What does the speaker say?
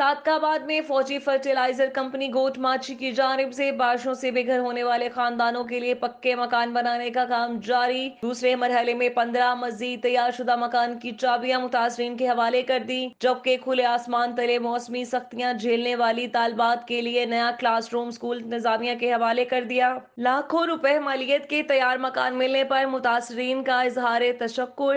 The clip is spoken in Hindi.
सादकाबाद में फौजी फर्टिलाइजर कंपनी गोटमाची की जानब से बारिशों से बेघर होने वाले खानदानों के लिए पक्के मकान बनाने का काम जारी दूसरे मरहले में पंद्रह मजीद तैयार शुदा मकान की चाबियां मुतासरीन के हवाले कर दी जबकि खुले आसमान तले मौसमी सख्तियां झेलने वाली तालबात के लिए नया क्लास रूम स्कूल निजामिया के हवाले कर दिया लाखों रुपए मालियत के तैयार मकान मिलने पर मुतासरीन का इजहार तशक्